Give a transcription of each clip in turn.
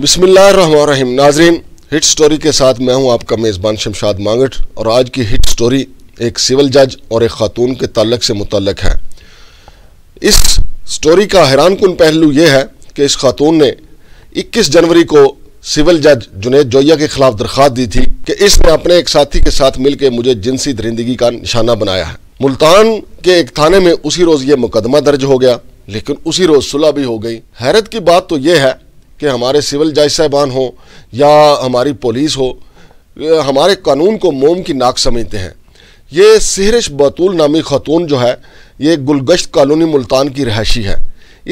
बिसमीम नाजरीन hit story के साथ मैं हूं आपका मेज़बान शमशाद मांगट और आज की हिट स्टोरी एक सिविल जज और एक खातून के तलक से मुतलक है इस स्टोरी का हैरान कन पहलू यह है कि इस खातून ने 21 जनवरी को सिविल जज जुनेद जोया के खिलाफ दरख्वास्त दी थी कि इसने अपने एक साथी के साथ मिलकर मुझे जिनसी दरिंदगी का निशाना बनाया है मुल्तान के एक थाने में उसी रोज़ ये मुकदमा दर्ज हो गया लेकिन उसी रोज़ सुलह भी हो गई हैरत की बात तो यह है कि हमारे सिविल जज साहबान हो या हमारी पुलिस हो हमारे कानून को मोम की नाक समझते हैं ये सहरश बतूल नामी खातून जो है ये गुलगश्त कॉलोनी मुल्तान की रहायशी है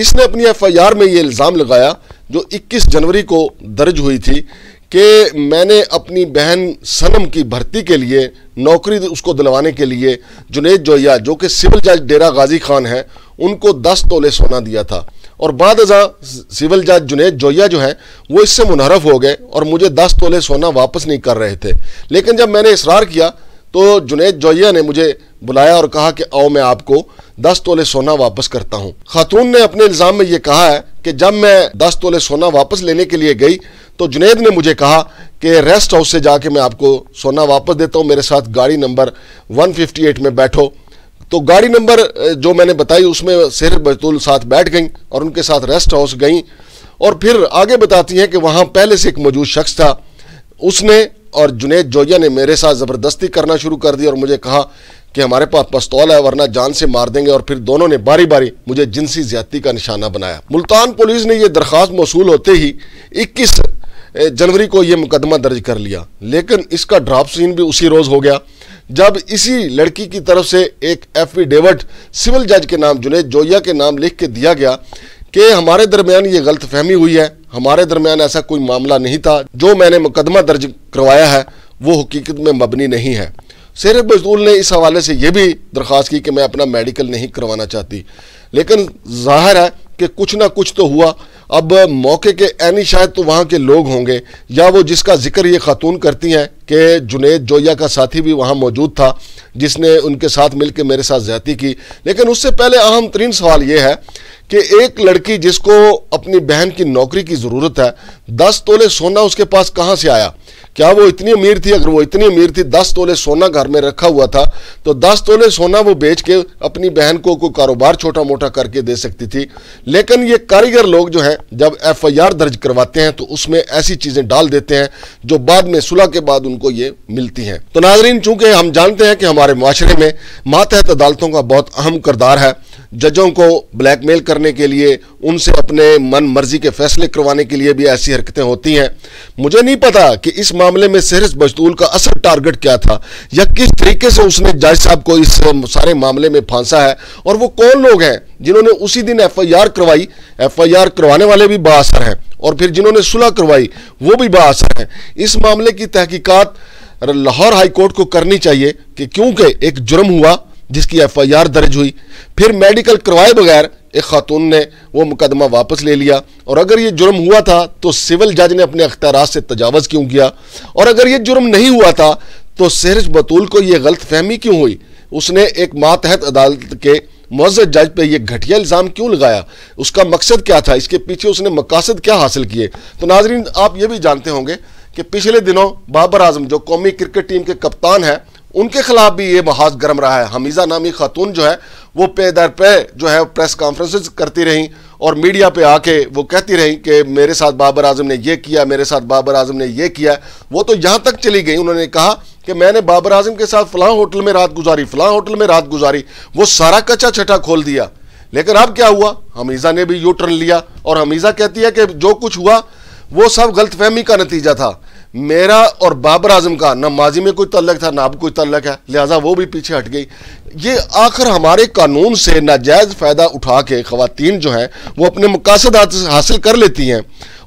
इसने अपनी एफ़ आई आर में ये इल्ज़ाम लगाया जो 21 जनवरी को दर्ज हुई थी कि मैंने अपनी बहन सनम की भर्ती के लिए नौकरी उसको दिलवाने के लिए जुनेद जोया जो कि सिविल जज डेरा गाजी खान हैं उनको दस तोले सोना दिया था और बाद सिविल जज जुनेद जोया जो है वो इससे मुनहरफ हो गए और मुझे दस तोले सोना वापस नहीं कर रहे थे लेकिन जब मैंने इसरार किया तो जुनेद जोया ने मुझे बुलाया और कहा कि आओ मैं आपको दस तोले सोना वापस करता हूँ खातून ने अपने इल्ज़ाम में ये कहा है कि जब मैं दस तोले सोना वापस लेने के लिए गई तो जुनेद ने मुझे कहा कि रेस्ट हाउस से जाके मैं आपको सोना वापस देता हूँ मेरे साथ गाड़ी नंबर एट में बैठो तो गाड़ी नंबर जो मैंने बताई उसमें शेर बतूल साथ बैठ गई और उनके साथ रेस्ट हाउस गई और फिर आगे बताती हैं कि वहाँ पहले से एक मौजूद शख्स था उसने और जुनेद जोया ने मेरे साथ ज़बरदस्ती करना शुरू कर दी और मुझे कहा कि हमारे पास पस्तौल है वरना जान से मार देंगे और फिर दोनों ने बारी बारी मुझे जिनसी ज्यादती का निशाना बनाया मुल्तान पुलिस ने यह दरख्वास्त मौसू होते ही इक्कीस जनवरी को यह मुकदमा दर्ज कर लिया लेकिन इसका ड्राप सीन भी उसी रोज़ हो गया जब इसी लड़की की तरफ से एक एफिडेविट सिविल जज के नाम जुनेद जोया के नाम लिख के दिया गया कि हमारे दरमियान ये गलत फहमी हुई है हमारे दरमियान ऐसा कोई मामला नहीं था जो मैंने मुकदमा दर्ज करवाया है वो हकीकत में मबनी नहीं है सैरत बजदूल ने इस हवाले से यह भी दरख्वास्त की कि मैं अपना मेडिकल नहीं करवाना चाहती लेकिन जाहिर है कि कुछ ना कुछ तो हुआ अब मौके के ऐनी शायद तो वहाँ के लोग होंगे या वो जिसका जिक्र ये खातून करती हैं कि जुनेद जोया का साथी भी वहाँ मौजूद था जिसने उनके साथ मिलकर मेरे साथ ज्यादा की लेकिन उससे पहले अहम तरीन सवाल ये है कि एक लड़की जिसको अपनी बहन की नौकरी की ज़रूरत है दस तोले सोना उसके पास कहाँ से आया क्या वो इतनी अमीर थी अगर वो इतनी अमीर थी दस तोले सोना घर में रखा हुआ था तो दस तोले सोना वो बेच के अपनी बहन को कोई कारोबार छोटा मोटा करके दे सकती थी लेकिन ये कारीगर लोग जो हैं जब एफआईआर दर्ज करवाते हैं तो उसमें ऐसी चीज़ें डाल देते हैं जो बाद में सुलह के बाद उनको ये मिलती हैं तो नाजरीन चूँकि हम जानते हैं कि हमारे माशरे में मातहत अदालतों का बहुत अहम करदार है जजों को ब्लैकमेल करने के लिए उनसे अपने मन मर्जी के फैसले करवाने के लिए भी ऐसी हरकतें होती हैं मुझे नहीं पता कि इस मामले में सहरस बजतूल का असल टारगेट क्या था या किस तरीके से उसने जज साहब को इस सारे मामले में फांसा है और वो कौन लोग हैं जिन्होंने उसी दिन एफ आई आर करवाई एफ आई आर करवाने वाले भी बासर हैं और फिर जिन्होंने सुलह करवाई वो भी बासर हैं इस मामले की तहकीकत लाहौर हाईकोर्ट को करनी चाहिए कि क्योंकि एक जुर्म हुआ जिसकी एफ आई आर दर्ज हुई फिर मेडिकल करवाए बगैर एक खातून ने वो मुकदमा वापस ले लिया और अगर ये जुर्म हुआ था तो सिविल जज ने अपने अख्तियार से तजावज़ क्यों किया और अगर ये जुर्म नहीं हुआ था तो सहरज बतूल को ये गलत फहमी क्यों हुई उसने एक मातहत अदालत के मज़्ज़ जज पे ये घटिया इल्ज़ाम क्यों लगाया उसका मकसद क्या था इसके पीछे उसने मकासद क्या हासिल किए तो नाजरीन आप ये भी जानते होंगे कि पिछले दिनों बाबर आजम जो कौमी क्रिकेट टीम के कप्तान हैं उनके खिलाफ भी ये महाज गर्म रहा है हमीज़ा नामी खातून जो है वो पे दर पे जो है प्रेस कॉन्फ्रेंस करती रहीं और मीडिया पे आके वो कहती रहीं कि मेरे साथ बाबर आजम ने ये किया मेरे साथ बाबर आजम ने ये किया वो तो यहाँ तक चली गई उन्होंने कहा कि मैंने बाबर आजम के साथ फलां होटल में रात गुजारी फलां होटल में रात गुजारी वो सारा कच्चा छठा खोल दिया लेकिन अब क्या हुआ हमीज़ा ने भी यू टर्न लिया और हमीज़ा कहती है कि जो कुछ हुआ वो सब गलतफहमी का नतीजा था मेरा और बाबर आजम का ना माजी में कोई तल्लक था ना अब कोई तल्लक है लिहाजा वो भी पीछे हट गई ये आखिर हमारे कानून से नाजायज़ फ़ायदा उठा के खातन जो हैं वो अपने मकासद हासिल कर लेती हैं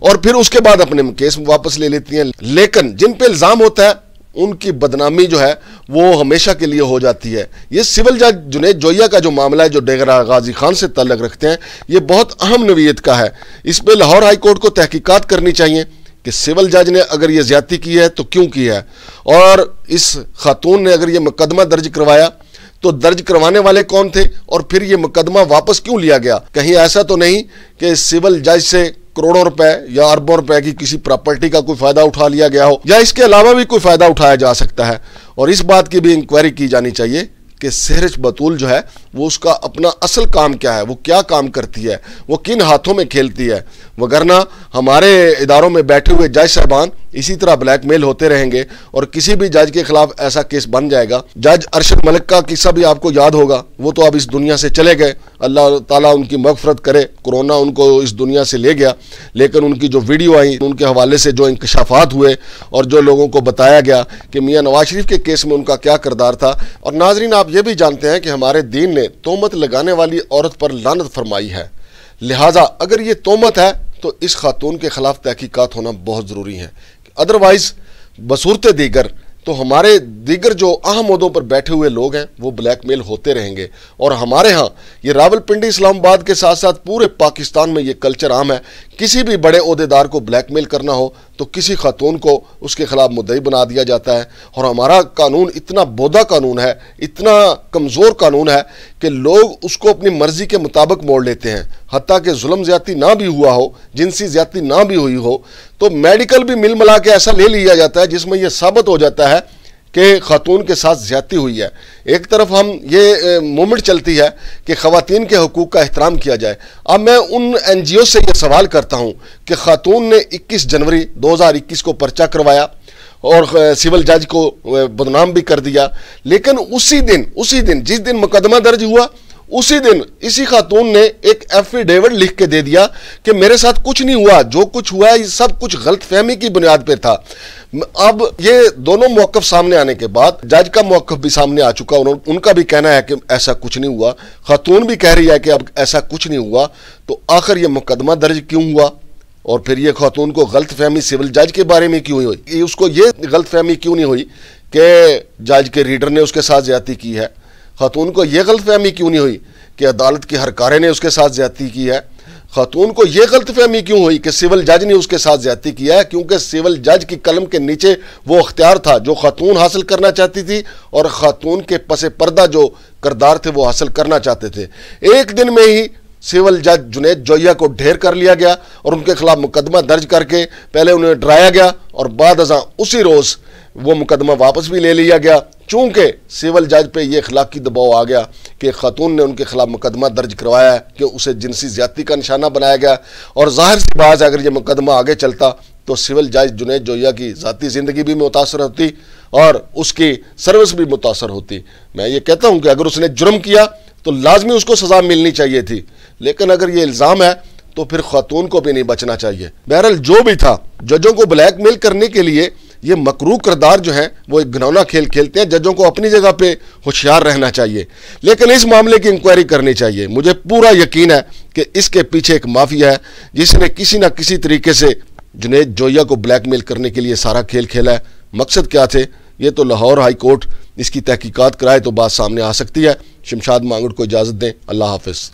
और फिर उसके बाद अपने केस वापस ले लेती हैं लेकिन जिन पे इल्ज़ाम होता है उनकी बदनामी जो है वो हमेशा के लिए हो जाती है ये सिविल जज जुनेद जोया का जो मामला है जो डेगरा गाजी खान से तल्लक रखते हैं ये बहुत अहम नवीयत का है इस पर लाहौर हाई कोर्ट को तहकीकात करनी चाहिए कि सिविल जज ने अगर ये ज्यादती की है तो क्यों की है और इस खातून ने अगर ये मुकदमा दर्ज करवाया तो दर्ज करवाने वाले कौन थे और फिर ये मुकदमा वापस क्यों लिया गया कहीं ऐसा तो नहीं कि सिविल जज से करोड़ों रुपए या अरबों रुपए की किसी प्रॉपर्टी का कोई फायदा उठा लिया गया हो या इसके अलावा भी कोई फायदा उठाया जा सकता है और इस बात की भी इंक्वायरी की जानी चाहिए कि सहरज बतूल जो है वो उसका अपना असल काम क्या है वो क्या काम करती है वो किन हाथों में खेलती है वगरना हमारे इदारों में बैठे हुए जज साहबान इसी तरह ब्लैकमेल होते रहेंगे और किसी भी जज के खिलाफ ऐसा केस बन जाएगा जज अरशद मलिक का किस्सा भी आपको याद होगा वो तो अब इस दुनिया से चले गए अल्लाह ताला उनकी मगफरत करे कोरोना उनको इस दुनिया से ले गया लेकिन उनकी जो वीडियो आई उनके हवाले से जो इंकशाफात हुए और जो लोगों को बताया गया कि मियाँ नवाज शरीफ के केस में उनका क्या करदार था और नाजरीन आप ये भी जानते हैं कि हमारे दीन ने ने तोमत लगाने वाली औरत पर लानत फरमाई है लिहाजा अगर ये तोमत है तो इस खातून के ख़िलाफ़ तहकीकत होना बहुत ज़रूरी है अदरवाइज़ बसूरत दीगर तो हमारे दीगर जो अहम उहदों पर बैठे हुए लोग हैं वो ब्लैक मेल होते रहेंगे और हमारे यहाँ ये रावलपिंडी इस्लामाबाद के साथ साथ पूरे पाकिस्तान में ये कल्चर आम है किसी भी बड़े अहदेदार को ब्लैक मेल करना हो तो किसी खातून को उसके ख़िलाफ़ मुद्दई बना दिया जाता है और हमारा कानून इतना बौदा कानून है इतना कमज़ोर कानून है कि लोग उसको अपनी मर्ज़ी के मुताबिक मोड़ लेते हैं हती कि म ज़्यादती ना भी हुआ हो जिनसी ज्यादी ना भी हुई हो तो मेडिकल भी मिल मिला के ऐसा ले लिया जाता है जिसमें यह साबित हो जाता है कि खातून के साथ ज्यादती हुई है एक तरफ हम ये मूवमेंट चलती है कि खातन के हकूक़ का एहतराम किया जाए अब मैं उन एन जी ओ से यह सवाल करता हूँ कि खातून ने इक्कीस जनवरी दो हज़ार इक्कीस को पर्चा करवाया और सिविल जज को बदनाम भी कर दिया लेकिन उसी दिन उसी दिन जिस दिन मुकदमा दर्ज हुआ उसी दिन इसी खातून ने एक एफिडेविट लिख के दे दिया कि मेरे साथ कुछ नहीं हुआ जो कुछ हुआ ये सब कुछ गलत फहमी की बुनियाद पर था अब ये दोनों मौकफ सामने आने के बाद जज का मौकफ भी सामने आ चुका उन, उनका भी कहना है कि ऐसा कुछ नहीं हुआ खातून भी कह रही है कि अब ऐसा कुछ नहीं हुआ तो आखिर ये मुकदमा दर्ज क्यों हुआ और फिर ये खातून को गलत फहमी सिविल जज के बारे में क्यों हुई उसको ये गलत फहमी क्यों नहीं हुई कि जज के रीडर ने उसके साथ ज्यादा की है खातून को यह गलत फहमी क्यों नहीं हुई कि अदालत की हरकारें ने उसके साथ ज्यादा की है खातून को यह गलतफहमी क्यों हुई कि सिविल जज ने उसके साथ ज्यादा किया है क्योंकि सिविल जज की कलम के नीचे वो अख्तियार था जो खातून हासिल करना चाहती थी और खातून के पसे पर्दा जो करदार थे वो हासिल करना चाहते थे एक दिन में ही सिविल जज जुनेद जोया को ढेर कर लिया गया और उनके खिलाफ मुकदमा दर्ज करके पहले उन्हें डराया गया और बाद अजा उसी रोज़ वो मुकदमा वापस भी ले लिया गया चूंकि सिविल जज पे ये अखलाकी दबाव आ गया कि खातून ने उनके खिलाफ मुकदमा दर्ज करवाया है कि उसे जिनसी ज्यादा का निशाना बनाया गया और जाहिर सी बात अगर ये मुकदमा आगे चलता तो सिविल जज जुनेद जोया की ज़ाती ज़िंदगी भी मुतासर होती और उसकी सर्विस भी मुतासर होती मैं ये कहता हूँ कि अगर उसने जुर्म किया तो लाजमी उसको सज़ा मिलनी चाहिए थी लेकिन अगर ये इल्ज़ाम है तो फिर खातून को भी नहीं बचना चाहिए बहरहाल जो भी था जजों को ब्लैक मेल करने के लिए ये मकरू करदार जो है वो एक घनौना खेल खेलते हैं जजों को अपनी जगह पे होशियार रहना चाहिए लेकिन इस मामले की इंक्वायरी करनी चाहिए मुझे पूरा यकीन है कि इसके पीछे एक माफिया है जिसने किसी ना किसी तरीके से जुनेद जोया को ब्लैकमेल करने के लिए सारा खेल खेला है मकसद क्या थे ये तो लाहौर हाई कोर्ट इसकी तहकीकत कराए तो बात सामने आ सकती है शमशाद मांगड़ को इजाज़त दें अल्लाह हाफिज़